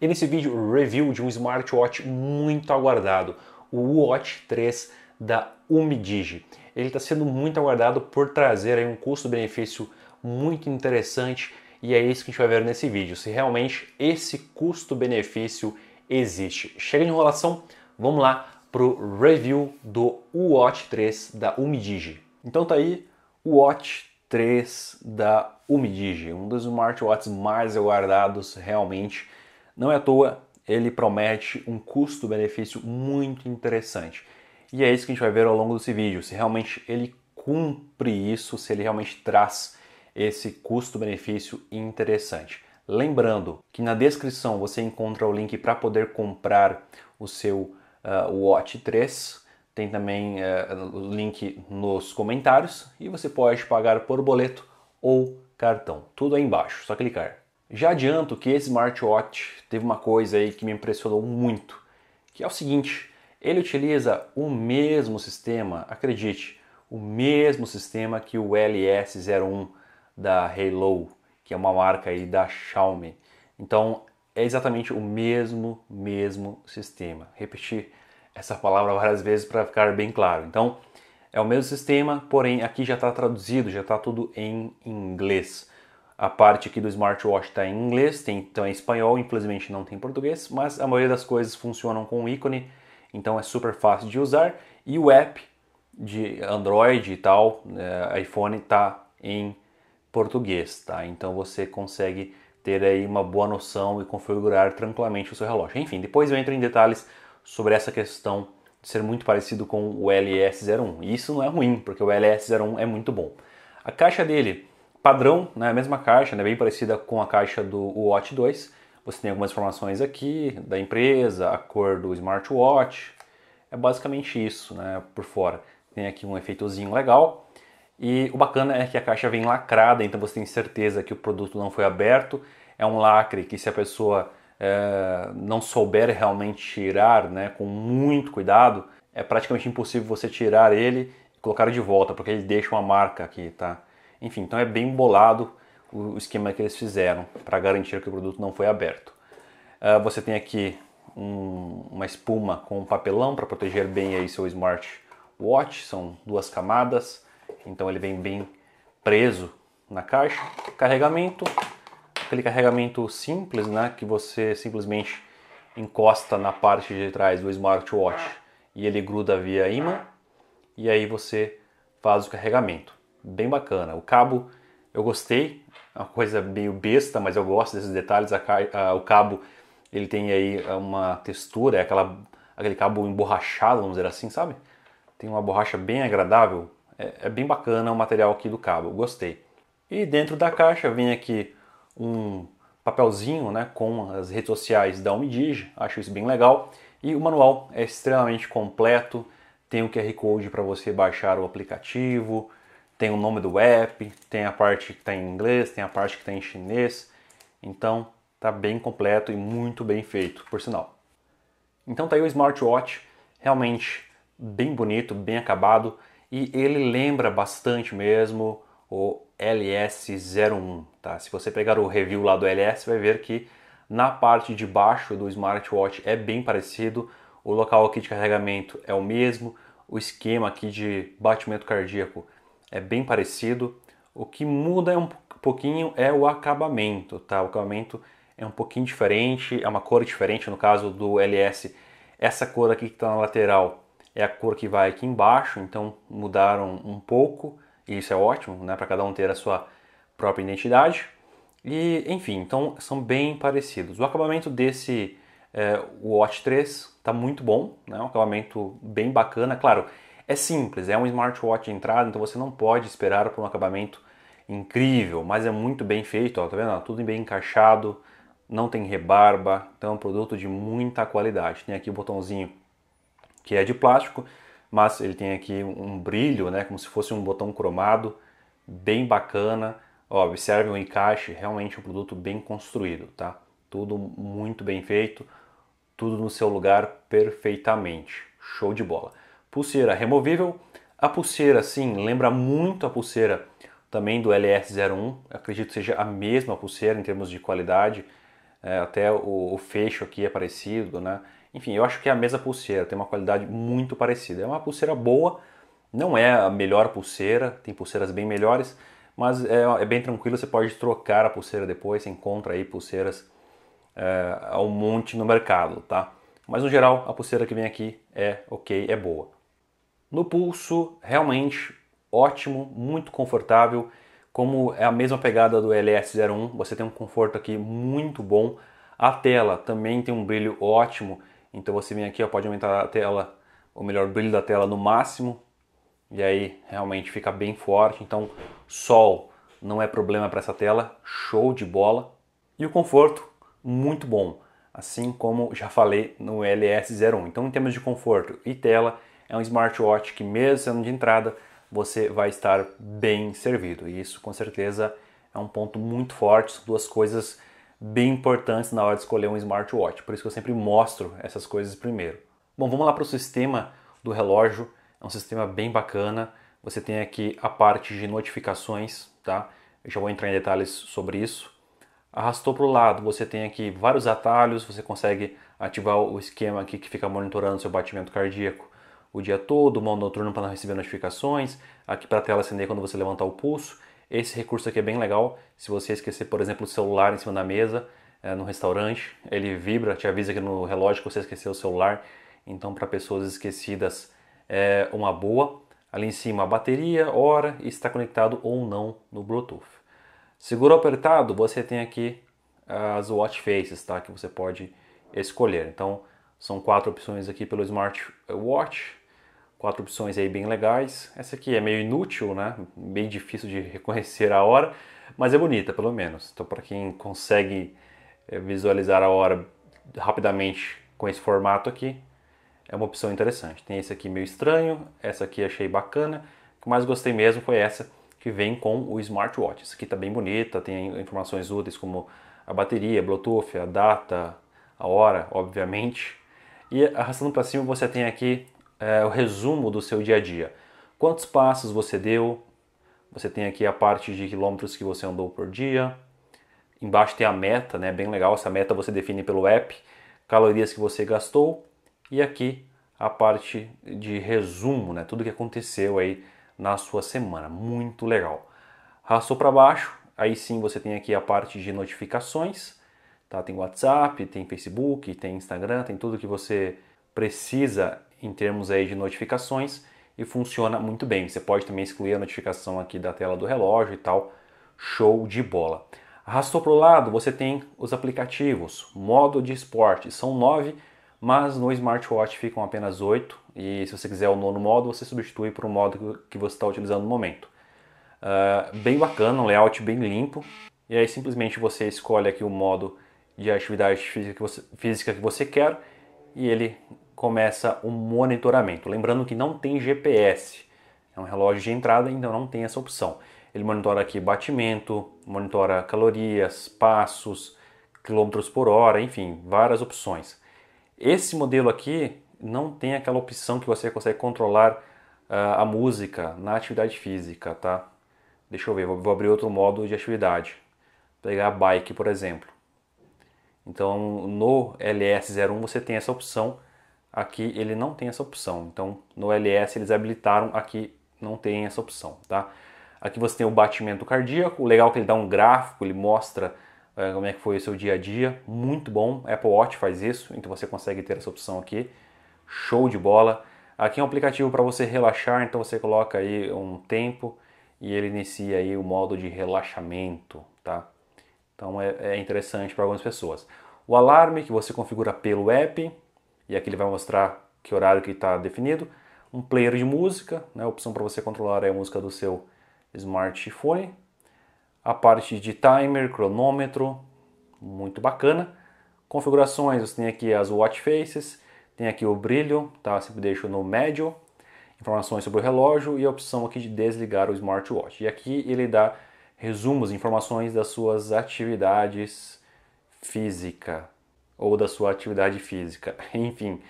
E nesse vídeo review de um smartwatch muito aguardado, o Watch 3 da Umidigi. Ele está sendo muito aguardado por trazer um custo-benefício muito interessante e é isso que a gente vai ver nesse vídeo, se realmente esse custo-benefício existe. Chega de enrolação, vamos lá para o review do Watch 3 da Umidigi. Então tá aí o Watch 3 da Umidigi, um dos smartwatches mais aguardados realmente não é à toa, ele promete um custo-benefício muito interessante. E é isso que a gente vai ver ao longo desse vídeo, se realmente ele cumpre isso, se ele realmente traz esse custo-benefício interessante. Lembrando que na descrição você encontra o link para poder comprar o seu uh, Watch 3. Tem também uh, o link nos comentários e você pode pagar por boleto ou cartão. Tudo aí embaixo, só clicar. Já adianto que esse smartwatch teve uma coisa aí que me impressionou muito, que é o seguinte, ele utiliza o mesmo sistema, acredite, o mesmo sistema que o LS01 da Halo, que é uma marca aí da Xiaomi. Então, é exatamente o mesmo, mesmo sistema. Repetir essa palavra várias vezes para ficar bem claro. Então, é o mesmo sistema, porém aqui já está traduzido, já está tudo em inglês. A parte aqui do smartwatch está em inglês, tem, então é espanhol, infelizmente não tem português, mas a maioria das coisas funcionam com ícone, então é super fácil de usar. E o app de Android e tal, é, iPhone está em português, tá? Então você consegue ter aí uma boa noção e configurar tranquilamente o seu relógio. Enfim, depois eu entro em detalhes sobre essa questão de ser muito parecido com o LS01. E isso não é ruim, porque o LS01 é muito bom. A caixa dele padrão, né, a mesma caixa, né, bem parecida com a caixa do Watch 2. Você tem algumas informações aqui da empresa, a cor do smartwatch. É basicamente isso, né, por fora. Tem aqui um efeitozinho legal. E o bacana é que a caixa vem lacrada, então você tem certeza que o produto não foi aberto. É um lacre que se a pessoa é, não souber realmente tirar, né, com muito cuidado, é praticamente impossível você tirar ele e colocar de volta, porque ele deixa uma marca aqui, tá? Enfim, então é bem bolado o esquema que eles fizeram para garantir que o produto não foi aberto. Uh, você tem aqui um, uma espuma com um papelão para proteger bem aí seu smartwatch, são duas camadas, então ele vem bem preso na caixa. Carregamento, aquele carregamento simples, né, que você simplesmente encosta na parte de trás do smartwatch e ele gruda via imã e aí você faz o carregamento bem bacana. O cabo eu gostei, a é uma coisa meio besta, mas eu gosto desses detalhes. A, a, o cabo ele tem aí é, uma textura, é aquela, aquele cabo emborrachado, vamos dizer assim, sabe? Tem uma borracha bem agradável, é, é bem bacana o material aqui do cabo, eu gostei. E dentro da caixa vem aqui um papelzinho né, com as redes sociais da Omidigi, acho isso bem legal. E o manual é extremamente completo, tem o QR Code para você baixar o aplicativo, tem o nome do app, tem a parte que está em inglês, tem a parte que está em chinês. Então tá bem completo e muito bem feito, por sinal. Então tá aí o smartwatch, realmente bem bonito, bem acabado e ele lembra bastante mesmo o LS01, tá? Se você pegar o review lá do LS, vai ver que na parte de baixo do smartwatch é bem parecido, o local aqui de carregamento é o mesmo, o esquema aqui de batimento cardíaco é bem parecido. O que muda é um pouquinho é o acabamento, tá? O acabamento é um pouquinho diferente, é uma cor diferente no caso do LS. Essa cor aqui que está na lateral é a cor que vai aqui embaixo, então mudaram um pouco, e isso é ótimo, né, para cada um ter a sua própria identidade. E, enfim, então são bem parecidos. O acabamento desse é, Watch 3 está muito bom, né, um acabamento bem bacana. Claro, é simples, é um smartwatch de entrada, então você não pode esperar por um acabamento incrível, mas é muito bem feito, ó, tá vendo? Tudo bem encaixado, não tem rebarba, então é um produto de muita qualidade. Tem aqui o botãozinho que é de plástico, mas ele tem aqui um brilho, né, como se fosse um botão cromado, bem bacana. Ó, observe o encaixe, realmente é um produto bem construído, tá? Tudo muito bem feito, tudo no seu lugar perfeitamente. Show de bola. Pulseira removível. A pulseira, sim, lembra muito a pulseira também do LS01. Acredito que seja a mesma pulseira em termos de qualidade. É, até o, o, fecho aqui é parecido, né? Enfim, eu acho que é a mesma pulseira, tem uma qualidade muito parecida. É uma pulseira boa, não é a melhor pulseira, tem pulseiras bem melhores, mas é, é bem tranquilo, você pode trocar a pulseira depois, você encontra aí pulseiras é, ao monte no mercado, tá? Mas no geral, a pulseira que vem aqui é ok, é boa. No pulso, realmente ótimo, muito confortável. Como é a mesma pegada do LS01, você tem um conforto aqui muito bom. A tela também tem um brilho ótimo, então você vem aqui, ó, pode aumentar a tela, ou melhor, o brilho da tela no máximo, e aí realmente fica bem forte. Então, sol não é problema para essa tela, show de bola. E o conforto, muito bom, assim como já falei no LS01. Então, em termos de conforto e tela, é um smartwatch que, mesmo sendo de entrada, você vai estar bem servido. E isso, com certeza, é um ponto muito forte. São duas coisas bem importantes na hora de escolher um smartwatch. Por isso que eu sempre mostro essas coisas primeiro. Bom, vamos lá para o sistema do relógio. É um sistema bem bacana. Você tem aqui a parte de notificações, tá? Eu já vou entrar em detalhes sobre isso. Arrastou para o lado, você tem aqui vários atalhos, você consegue ativar o esquema aqui que fica monitorando seu batimento cardíaco o dia todo, o modo noturno para não receber notificações, aqui para a tela acender quando você levantar o pulso. Esse recurso aqui é bem legal, se você esquecer, por exemplo, o celular em cima da mesa, é, no restaurante, ele vibra, te avisa aqui no relógio que você esqueceu o celular, então para pessoas esquecidas é uma boa. Ali em cima a bateria, hora e está conectado ou não no Bluetooth. Seguro apertado, você tem aqui as watch faces, tá? Que você pode escolher. Então, são quatro opções aqui pelo smartwatch, quatro opções aí bem legais. Essa aqui é meio inútil, né? Bem difícil de reconhecer a hora, mas é bonita pelo menos. Então para quem consegue eh, visualizar a hora rapidamente com esse formato aqui, é uma opção interessante. Tem esse aqui meio estranho, essa aqui achei bacana. O que mais gostei mesmo foi essa que vem com o smartwatch. Essa aqui está bem bonita, tem informações úteis como a bateria, Bluetooth, a data, a hora, obviamente. E arrastando para cima você tem aqui é, o resumo do seu dia a dia. Quantos passos você deu? Você tem aqui a parte de quilômetros que você andou por dia. Embaixo tem a meta, né? Bem legal. Essa meta você define pelo app, calorias que você gastou e aqui a parte de resumo, né? Tudo que aconteceu aí na sua semana. Muito legal. Arrastou para baixo, aí sim você tem aqui a parte de notificações Tá? Tem WhatsApp, tem Facebook, tem Instagram, tem tudo que você precisa em termos aí de notificações e funciona muito bem. Você pode também excluir a notificação aqui da tela do relógio e tal. Show de bola. Arrastou para o lado, você tem os aplicativos, modo de esporte, são nove, mas no smartwatch ficam apenas oito. E se você quiser o nono modo, você substitui para o modo que você está utilizando no momento. Uh, bem bacana, um layout bem limpo. E aí simplesmente você escolhe aqui o modo de atividade física que, você, física que você quer e ele começa o monitoramento. Lembrando que não tem GPS, é um relógio de entrada, então não tem essa opção. Ele monitora aqui batimento, monitora calorias, passos, quilômetros por hora, enfim, várias opções. Esse modelo aqui não tem aquela opção que você consegue controlar uh, a música na atividade física, tá? Deixa eu ver, vou, abrir outro modo de atividade. Vou pegar a bike, por exemplo. Então no LS01 você tem essa opção, aqui ele não tem essa opção. Então no LS eles habilitaram, aqui não tem essa opção, tá? Aqui você tem o batimento cardíaco, o legal é que ele dá um gráfico, ele mostra é, como é que foi o seu dia a dia, muito bom, Apple Watch faz isso, então você consegue ter essa opção aqui, show de bola. Aqui é um aplicativo para você relaxar, então você coloca aí um tempo e ele inicia aí o modo de relaxamento, tá? Então é, é interessante para algumas pessoas. O alarme que você configura pelo app, e aqui ele vai mostrar que horário que está definido. Um player de música, né, a opção para você controlar é a música do seu smartphone. A parte de timer, cronômetro, muito bacana. Configurações, você tem aqui as watch faces, tem aqui o brilho, tá? sempre deixo no médio informações sobre o relógio e a opção aqui de desligar o smartwatch. E aqui ele dá resumos, informações das suas atividades física ou da sua atividade física. Enfim,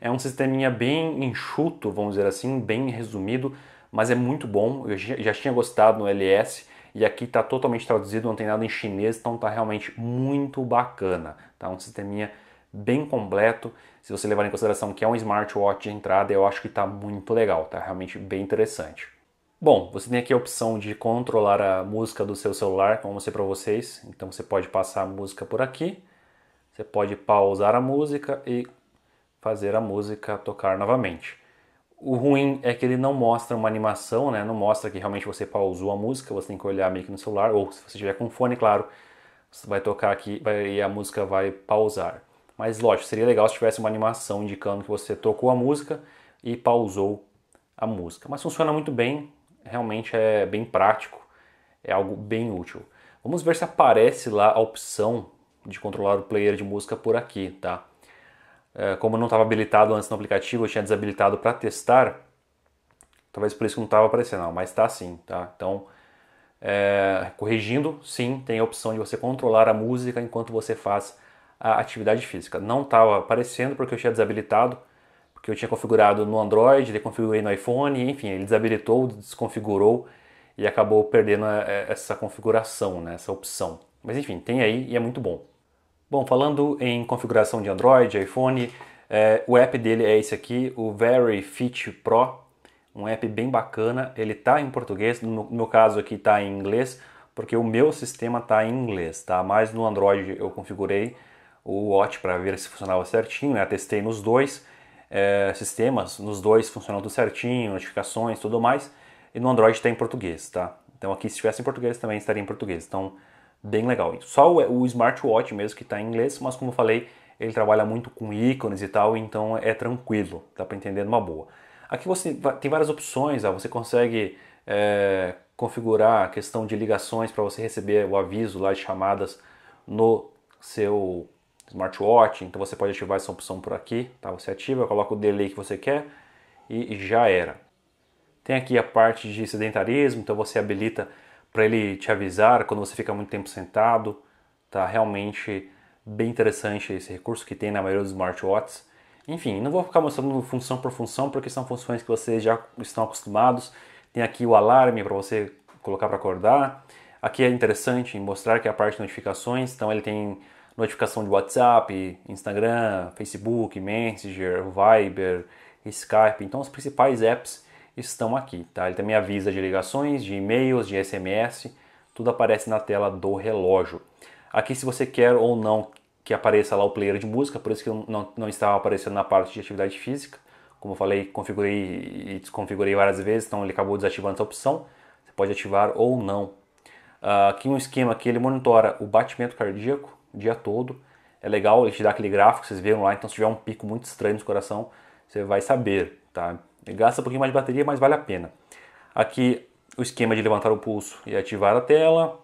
é um sisteminha bem enxuto, vamos dizer assim, bem resumido, mas é muito bom. Eu já tinha gostado no LS e aqui está totalmente traduzido, não tem nada em chinês, então está realmente muito bacana. Tá um sisteminha bem completo. Se você levar em consideração que é um smartwatch de entrada, eu acho que está muito legal, tá realmente bem interessante. Bom, você tem aqui a opção de controlar a música do seu celular, como eu mostrei para vocês. Então você pode passar a música por aqui, você pode pausar a música e fazer a música tocar novamente. O ruim é que ele não mostra uma animação, né? não mostra que realmente você pausou a música, você tem que olhar meio que no celular, ou se você tiver com fone, claro, você vai tocar aqui vai, e a música vai pausar. Mas lógico, seria legal se tivesse uma animação indicando que você tocou a música e pausou a música. Mas funciona muito bem, realmente é bem prático, é algo bem útil. Vamos ver se aparece lá a opção de controlar o player de música por aqui, tá? É, como eu não estava habilitado antes no aplicativo, eu tinha desabilitado para testar, talvez por isso que não estava aparecendo, não, mas está sim, tá? Então, é, corrigindo, sim, tem a opção de você controlar a música enquanto você faz a atividade física. Não estava aparecendo porque eu tinha desabilitado, que eu tinha configurado no Android, reconfigurei no iPhone, enfim, ele desabilitou, desconfigurou e acabou perdendo é, é, essa configuração, né, essa opção. Mas enfim, tem aí e é muito bom. Bom, falando em configuração de Android, iPhone, é, o app dele é esse aqui, o Very Fit Pro, um app bem bacana. Ele está em português, no meu caso aqui está em inglês, porque o meu sistema está em inglês, tá? Mas no Android eu configurei o Watch para ver se funcionava certinho, né? Testei nos dois é, sistemas, nos dois funcionam tudo certinho, notificações, tudo mais, e no Android está em português, tá? Então aqui se tivesse em português também estaria em português, então bem legal. Só o, o smartwatch mesmo que está em inglês, mas como eu falei, ele trabalha muito com ícones e tal, então é tranquilo, dá para entender numa boa. Aqui você tem várias opções, ó, você consegue é, configurar a questão de ligações para você receber o aviso lá de chamadas no seu smartwatch, então você pode ativar essa opção por aqui, tá? Você ativa, coloca o delay que você quer e já era. Tem aqui a parte de sedentarismo, então você habilita para ele te avisar quando você fica muito tempo sentado, tá? Realmente bem interessante esse recurso que tem na maioria dos smartwatches. Enfim, não vou ficar mostrando função por função, porque são funções que vocês já estão acostumados. Tem aqui o alarme para você colocar para acordar. Aqui é interessante mostrar que é a parte de notificações, então ele tem notificação de WhatsApp, Instagram, Facebook, Messenger, Viber, Skype. Então os principais apps estão aqui, tá? Ele também avisa de ligações, de e-mails, de SMS, tudo aparece na tela do relógio. Aqui se você quer ou não que apareça lá o player de música, por isso que não, não estava aparecendo na parte de atividade física. Como eu falei, configurei e desconfigurei várias vezes, então ele acabou desativando essa opção. Você pode ativar ou não. Uh, aqui um esquema que ele monitora o batimento cardíaco, dia todo. É legal, ele te dá aquele gráfico, vocês viram lá, então se tiver um pico muito estranho no coração, você vai saber, tá? Ele gasta um pouquinho mais de bateria, mas vale a pena. Aqui o esquema de levantar o pulso e ativar a tela.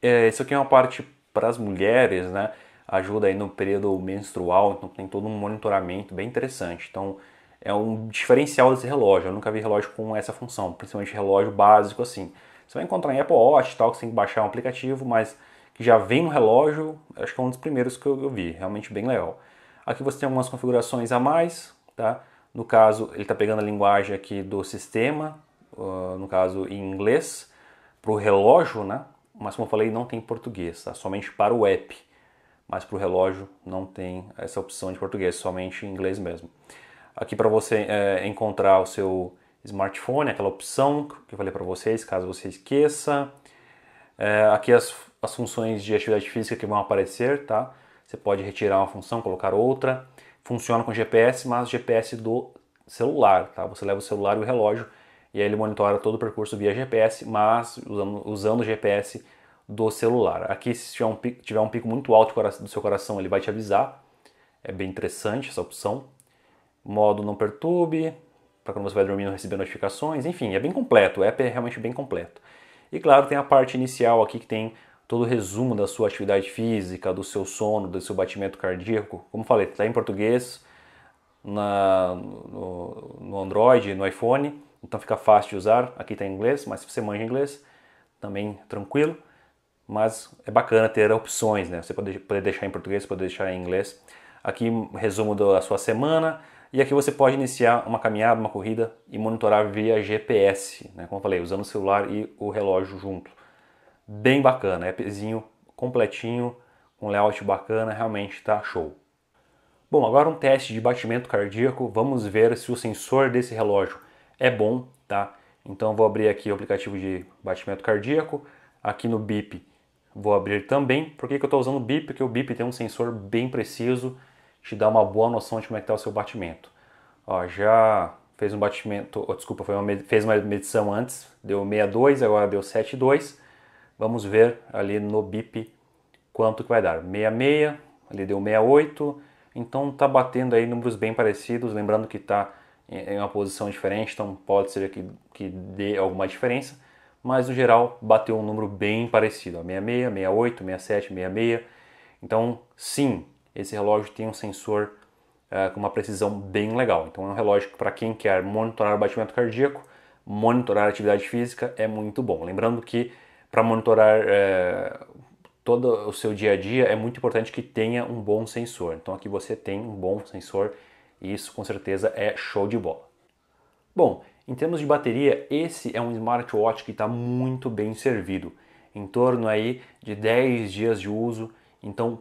É, isso aqui é uma parte para as mulheres, né? Ajuda aí no período menstrual, então tem todo um monitoramento bem interessante. Então é um diferencial desse relógio. Eu nunca vi relógio com essa função, principalmente relógio básico assim. Você vai encontrar em Apple Watch tal, que você tem que baixar um aplicativo, mas que já vem no relógio, acho que é um dos primeiros que eu, eu vi, realmente bem legal. Aqui você tem algumas configurações a mais, tá? No caso, ele está pegando a linguagem aqui do sistema, uh, no caso em inglês, para o relógio, né? Mas como eu falei, não tem português, tá? Somente para o app. Mas para o relógio não tem essa opção de português, somente em inglês mesmo. Aqui para você é, encontrar o seu smartphone, aquela opção que eu falei para vocês, caso você esqueça. É, aqui as, as funções de atividade física que vão aparecer, tá? Você pode retirar uma função, colocar outra. Funciona com GPS, mas GPS do celular, tá? Você leva o celular e o relógio e aí ele monitora todo o percurso via GPS, mas usando, usando o GPS do celular. Aqui, se tiver um, pico, tiver um pico muito alto do seu coração, ele vai te avisar. É bem interessante essa opção. Modo não perturbe, para quando você vai dormir não receber notificações. Enfim, é bem completo. O app é realmente bem completo. E claro, tem a parte inicial aqui que tem todo o resumo da sua atividade física, do seu sono, do seu batimento cardíaco. Como falei, está em português na, no, no, Android, no iPhone, então fica fácil de usar. Aqui está em inglês, mas se você manja inglês, também tranquilo. Mas é bacana ter opções, né? Você poder, poder deixar em português, poder deixar em inglês. Aqui resumo da sua semana, e aqui você pode iniciar uma caminhada, uma corrida e monitorar via GPS, né? como eu falei, usando o celular e o relógio junto. Bem bacana, pezinho, completinho, com layout bacana, realmente está show. Bom, agora um teste de batimento cardíaco, vamos ver se o sensor desse relógio é bom, tá? Então vou abrir aqui o aplicativo de batimento cardíaco, aqui no BIP vou abrir também. Por que, que eu estou usando o BIP? Porque o BIP tem um sensor bem preciso, te dá uma boa noção de como é que está o seu batimento. Ó, já fez um batimento, oh, desculpa, foi uma, fez uma medição antes, deu 62, agora deu 72. Vamos ver ali no BIP quanto que vai dar. 66, ali deu 68. Então está batendo aí números bem parecidos, lembrando que está em uma posição diferente, então pode ser que, que dê alguma diferença, mas no geral bateu um número bem parecido, ó, 66, 68, 67, 66. Então, sim, esse relógio tem um sensor uh, com uma precisão bem legal. Então é um relógio que para quem quer monitorar o batimento cardíaco, monitorar a atividade física é muito bom. Lembrando que para monitorar uh, todo o seu dia a dia é muito importante que tenha um bom sensor. Então aqui você tem um bom sensor e isso com certeza é show de bola. Bom, em termos de bateria, esse é um smartwatch que está muito bem servido, em torno aí de 10 dias de uso, então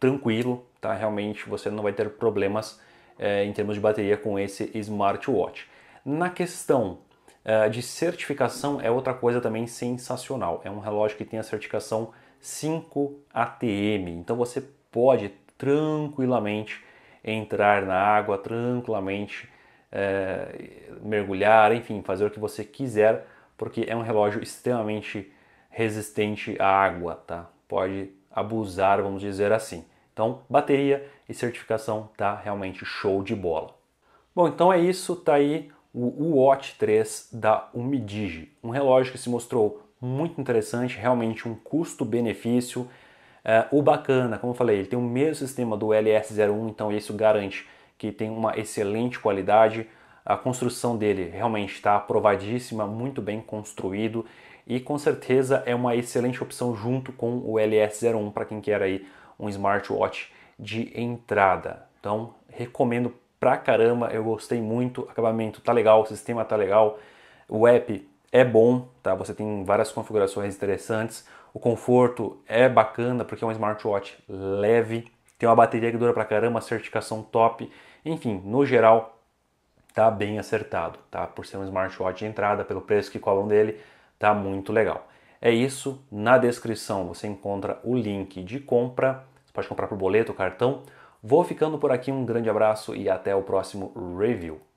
tranquilo, tá? Realmente você não vai ter problemas é, em termos de bateria com esse smartwatch. Na questão é, de certificação, é outra coisa também sensacional. É um relógio que tem a certificação 5ATM, então você pode tranquilamente entrar na água, tranquilamente é, mergulhar, enfim, fazer o que você quiser, porque é um relógio extremamente resistente à água, tá? Pode abusar, vamos dizer assim. Então, bateria e certificação tá realmente show de bola. Bom, então é isso, tá aí o Watch 3 da Umidigi, um relógio que se mostrou muito interessante, realmente um custo-benefício. É, o bacana, como eu falei, ele tem o mesmo sistema do LS01, então isso garante que tem uma excelente qualidade. A construção dele realmente está aprovadíssima, muito bem construído e com certeza é uma excelente opção junto com o LS01 para quem quer aí um smartwatch de entrada. Então, recomendo pra caramba, eu gostei muito, o acabamento tá legal, o sistema tá legal, o app é bom, tá? Você tem várias configurações interessantes, o conforto é bacana porque é um smartwatch leve, tem uma bateria que dura pra caramba, certificação top, enfim, no geral tá bem acertado, tá? Por ser um smartwatch de entrada, pelo preço que cobram dele, tá muito legal. É isso, na descrição você encontra o link de compra pode comprar por boleto, cartão. Vou ficando por aqui, um grande abraço e até o próximo review.